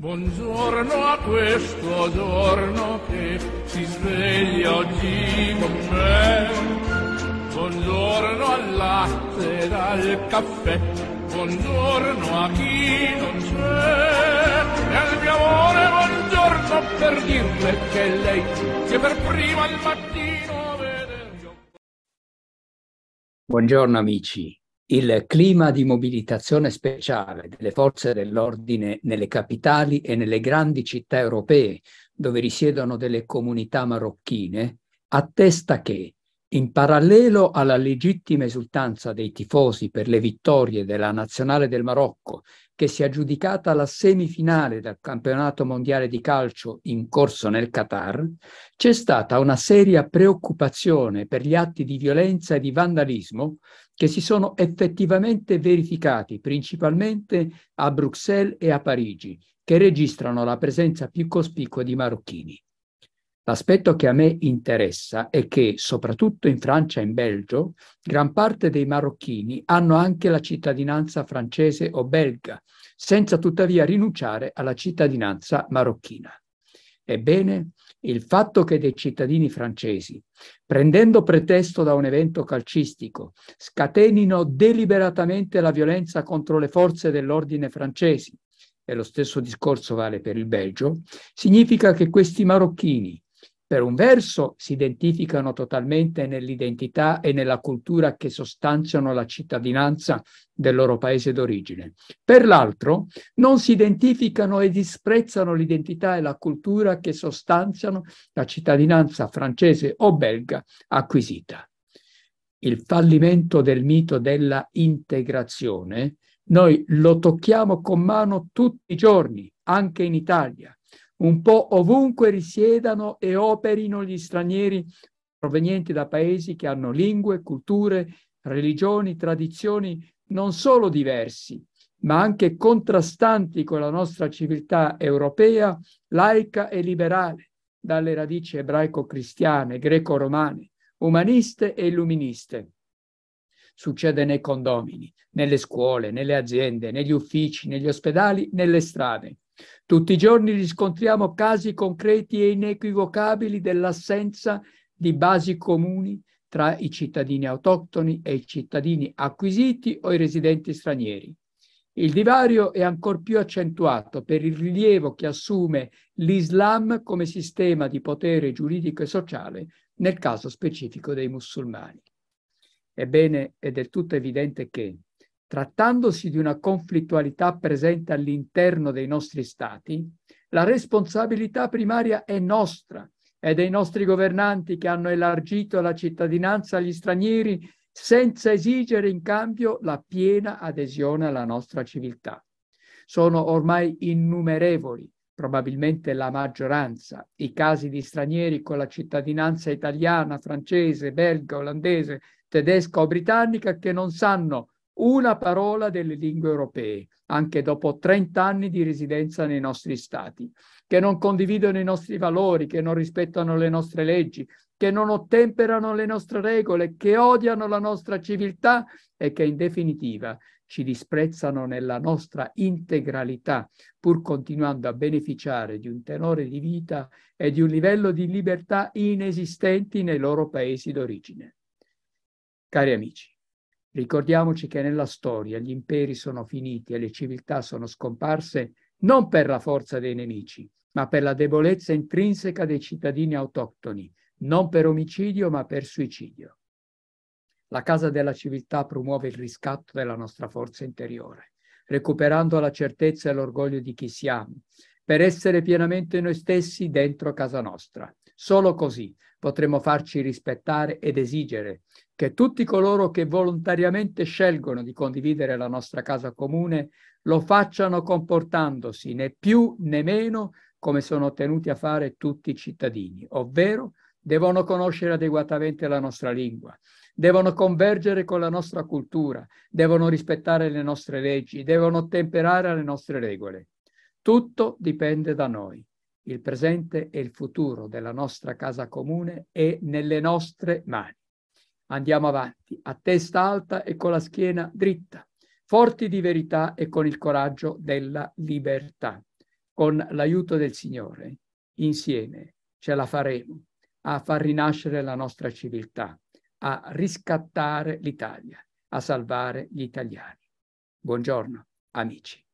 Buongiorno a questo giorno che si sveglia oggi con me. Buongiorno al latte e al caffè, buongiorno a chi non c'è. E al mio amore buongiorno per dirle che lei che per prima al mattino vede Buongiorno amici il clima di mobilitazione speciale delle forze dell'ordine nelle capitali e nelle grandi città europee dove risiedono delle comunità marocchine attesta che, in parallelo alla legittima esultanza dei tifosi per le vittorie della nazionale del Marocco, che si è aggiudicata la semifinale del campionato mondiale di calcio in corso nel Qatar, c'è stata una seria preoccupazione per gli atti di violenza e di vandalismo che si sono effettivamente verificati principalmente a Bruxelles e a Parigi, che registrano la presenza più cospicua di marocchini. L'aspetto che a me interessa è che, soprattutto in Francia e in Belgio, gran parte dei marocchini hanno anche la cittadinanza francese o belga, senza tuttavia rinunciare alla cittadinanza marocchina. Ebbene, il fatto che dei cittadini francesi, prendendo pretesto da un evento calcistico, scatenino deliberatamente la violenza contro le forze dell'ordine francesi, e lo stesso discorso vale per il Belgio, significa che questi marocchini, per un verso si identificano totalmente nell'identità e nella cultura che sostanziano la cittadinanza del loro paese d'origine. Per l'altro, non si identificano e disprezzano l'identità e la cultura che sostanziano la cittadinanza francese o belga acquisita. Il fallimento del mito della integrazione noi lo tocchiamo con mano tutti i giorni, anche in Italia un po' ovunque risiedano e operino gli stranieri provenienti da paesi che hanno lingue, culture, religioni, tradizioni non solo diversi, ma anche contrastanti con la nostra civiltà europea, laica e liberale, dalle radici ebraico-cristiane, greco-romane, umaniste e illuministe. Succede nei condomini, nelle scuole, nelle aziende, negli uffici, negli ospedali, nelle strade. Tutti i giorni riscontriamo casi concreti e inequivocabili dell'assenza di basi comuni tra i cittadini autoctoni e i cittadini acquisiti o i residenti stranieri. Il divario è ancor più accentuato per il rilievo che assume l'Islam come sistema di potere giuridico e sociale, nel caso specifico dei musulmani. Ebbene, è del tutto evidente che Trattandosi di una conflittualità presente all'interno dei nostri stati, la responsabilità primaria è nostra e dei nostri governanti che hanno elargito la cittadinanza agli stranieri senza esigere in cambio la piena adesione alla nostra civiltà. Sono ormai innumerevoli, probabilmente la maggioranza, i casi di stranieri con la cittadinanza italiana, francese, belga, olandese, tedesca o britannica che non sanno una parola delle lingue europee, anche dopo 30 anni di residenza nei nostri stati, che non condividono i nostri valori, che non rispettano le nostre leggi, che non ottemperano le nostre regole, che odiano la nostra civiltà e che in definitiva ci disprezzano nella nostra integralità, pur continuando a beneficiare di un tenore di vita e di un livello di libertà inesistenti nei loro paesi d'origine. Cari amici, Ricordiamoci che nella storia gli imperi sono finiti e le civiltà sono scomparse non per la forza dei nemici, ma per la debolezza intrinseca dei cittadini autoctoni, non per omicidio, ma per suicidio. La Casa della Civiltà promuove il riscatto della nostra forza interiore, recuperando la certezza e l'orgoglio di chi siamo, per essere pienamente noi stessi dentro casa nostra. Solo così potremo farci rispettare ed esigere che tutti coloro che volontariamente scelgono di condividere la nostra casa comune lo facciano comportandosi né più né meno come sono tenuti a fare tutti i cittadini, ovvero devono conoscere adeguatamente la nostra lingua, devono convergere con la nostra cultura, devono rispettare le nostre leggi, devono temperare alle nostre regole. Tutto dipende da noi. Il presente e il futuro della nostra casa comune è nelle nostre mani. Andiamo avanti, a testa alta e con la schiena dritta, forti di verità e con il coraggio della libertà. Con l'aiuto del Signore, insieme ce la faremo a far rinascere la nostra civiltà, a riscattare l'Italia, a salvare gli italiani. Buongiorno, amici.